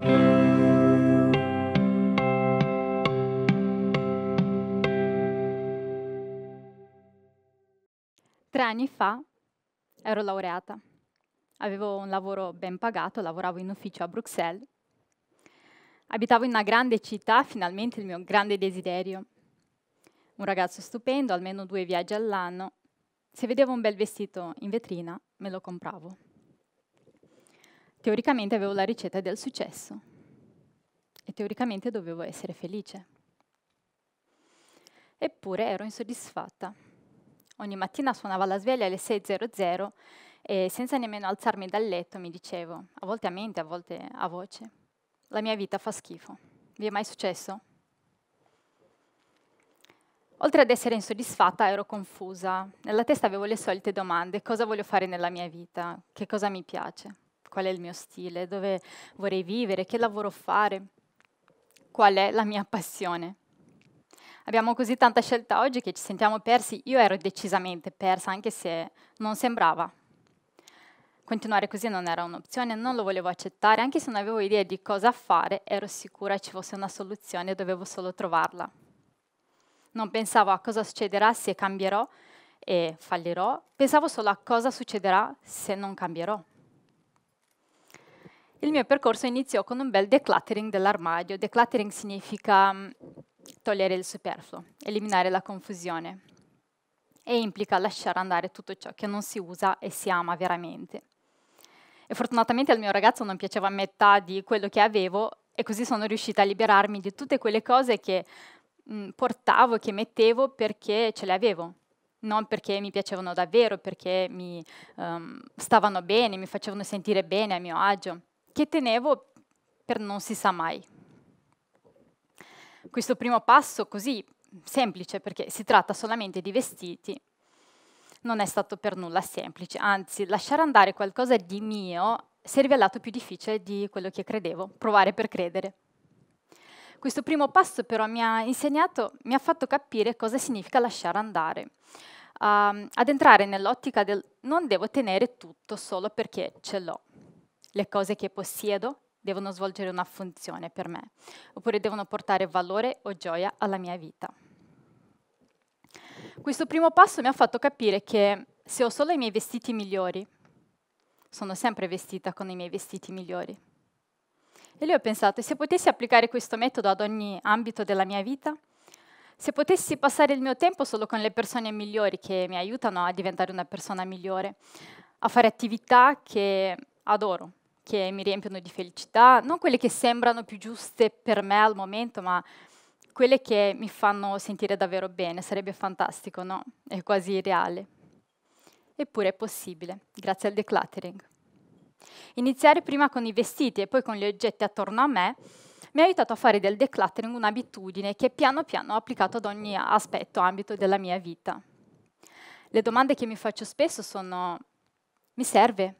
Tre anni fa ero laureata, avevo un lavoro ben pagato, lavoravo in ufficio a Bruxelles, abitavo in una grande città, finalmente il mio grande desiderio. Un ragazzo stupendo, almeno due viaggi all'anno, se vedevo un bel vestito in vetrina me lo compravo teoricamente avevo la ricetta del successo e teoricamente dovevo essere felice. Eppure ero insoddisfatta. Ogni mattina suonava la sveglia alle 6.00 e senza nemmeno alzarmi dal letto mi dicevo, a volte a mente, a volte a voce, la mia vita fa schifo. Vi è mai successo? Oltre ad essere insoddisfatta ero confusa. Nella testa avevo le solite domande, cosa voglio fare nella mia vita, che cosa mi piace qual è il mio stile, dove vorrei vivere, che lavoro fare, qual è la mia passione. Abbiamo così tanta scelta oggi che ci sentiamo persi. Io ero decisamente persa, anche se non sembrava. Continuare così non era un'opzione, non lo volevo accettare, anche se non avevo idea di cosa fare, ero sicura ci fosse una soluzione, dovevo solo trovarla. Non pensavo a cosa succederà se cambierò e fallirò, pensavo solo a cosa succederà se non cambierò il mio percorso iniziò con un bel decluttering dell'armadio. Decluttering significa mm, togliere il superfluo, eliminare la confusione e implica lasciare andare tutto ciò che non si usa e si ama veramente. E fortunatamente al mio ragazzo non piaceva metà di quello che avevo e così sono riuscita a liberarmi di tutte quelle cose che mh, mm, portavo, che mettevo perché ce le avevo, non perché mi piacevano davvero, perché mi um, stavano bene, mi facevano sentire bene a mio agio che tenevo per non si sa mai. Questo primo passo così semplice, perché si tratta solamente di vestiti, non è stato per nulla semplice, anzi lasciare andare qualcosa di mio si è rivelato più difficile di quello che credevo, provare per credere. Questo primo passo però mi ha insegnato, mi ha fatto capire cosa significa lasciare andare, um, ad entrare nell'ottica del non devo tenere tutto solo perché ce l'ho le cose che possiedo devono svolgere una funzione per me, oppure devono portare valore o gioia alla mia vita. Questo primo passo mi ha fatto capire che se ho solo i miei vestiti migliori, sono sempre vestita con i miei vestiti migliori. E lì ho pensato, se potessi applicare questo metodo ad ogni ambito della mia vita, se potessi passare il mio tempo solo con le persone migliori che mi aiutano a diventare una persona migliore, a fare attività che adoro, che mi riempiono di felicità, non quelle che sembrano più giuste per me al momento, ma quelle che mi fanno sentire davvero bene. Sarebbe fantastico, no? È quasi irreale. Eppure è possibile, grazie al decluttering. Iniziare prima con i vestiti e poi con gli oggetti attorno a me mi ha aiutato a fare del decluttering un'abitudine che piano piano ho applicato ad ogni aspetto, ambito della mia vita. Le domande che mi faccio spesso sono mi serve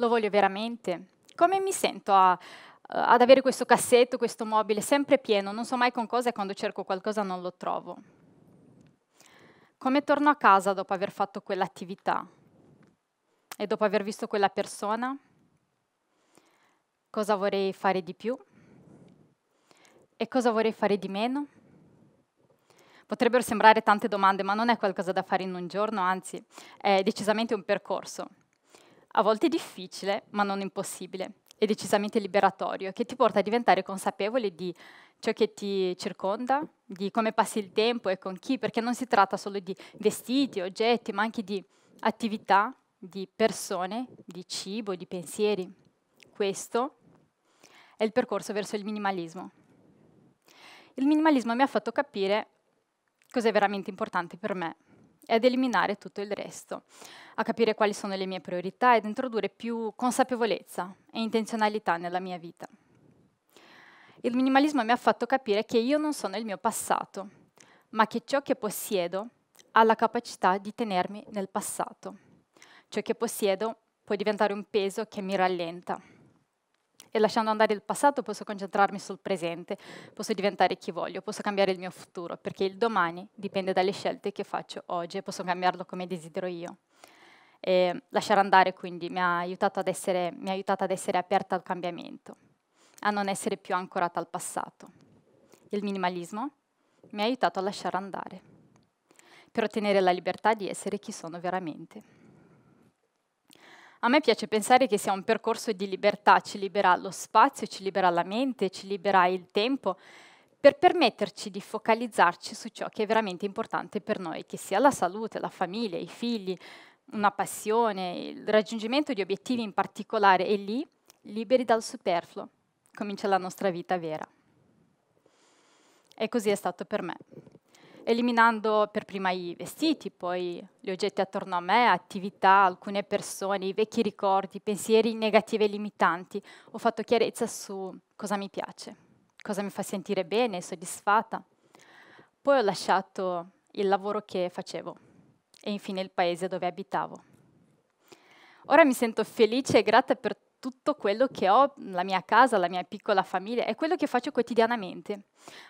lo voglio veramente? Come mi sento a, eh, ad avere questo cassetto, questo mobile sempre pieno, non so mai con cosa e quando cerco qualcosa non lo trovo? Come torno a casa dopo aver fatto quell'attività e dopo aver visto quella persona? Cosa vorrei fare di più? E cosa vorrei fare di meno? Potrebbero sembrare tante domande, ma non è qualcosa da fare in un giorno, anzi è decisamente un percorso a volte difficile, ma non impossibile, e decisamente liberatorio, che ti porta a diventare consapevole di ciò che ti circonda, di come passi il tempo e con chi, perché non si tratta solo di vestiti, oggetti, ma anche di attività, di persone, di cibo, di pensieri. Questo è il percorso verso il minimalismo. Il minimalismo mi ha fatto capire cos'è veramente importante per me ed eliminare tutto il resto, a capire quali sono le mie priorità ed introdurre più consapevolezza e intenzionalità nella mia vita. Il minimalismo mi ha fatto capire che io non sono il mio passato, ma che ciò che possiedo ha la capacità di tenermi nel passato. Ciò che possiedo può diventare un peso che mi rallenta e lasciando andare il passato posso concentrarmi sul presente, posso diventare chi voglio, posso cambiare il mio futuro, perché il domani dipende dalle scelte che faccio oggi e posso cambiarlo come desidero io. E lasciare andare quindi mi ha, aiutato ad essere, mi ha aiutato ad essere aperta al cambiamento, a non essere più ancorata al passato. Il minimalismo mi ha aiutato a lasciare andare, per ottenere la libertà di essere chi sono veramente. A me piace pensare che sia un percorso di libertà, ci libera lo spazio, ci libera la mente, ci libera il tempo, per permetterci di focalizzarci su ciò che è veramente importante per noi, che sia la salute, la famiglia, i figli, una passione, il raggiungimento di obiettivi in particolare e lì, liberi dal superfluo, comincia la nostra vita vera. E così è stato per me eliminando per prima i vestiti, poi gli oggetti attorno a me, attività, alcune persone, i vecchi ricordi, pensieri negativi e limitanti. Ho fatto chiarezza su cosa mi piace, cosa mi fa sentire bene, soddisfatta. Poi ho lasciato il lavoro che facevo e infine il paese dove abitavo. Ora mi sento felice e grata per tutto quello che ho, la mia casa, la mia piccola famiglia, è quello che faccio quotidianamente.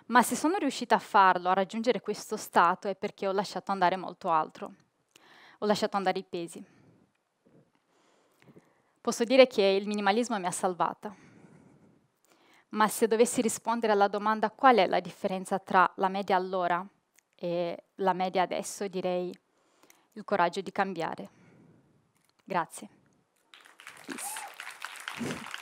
Ma se sono riuscita a farlo, a raggiungere questo stato, è perché ho lasciato andare molto altro. Ho lasciato andare i pesi. Posso dire che il minimalismo mi ha salvata. Ma se dovessi rispondere alla domanda qual è la differenza tra la media allora e la media adesso, direi il coraggio di cambiare. Grazie. you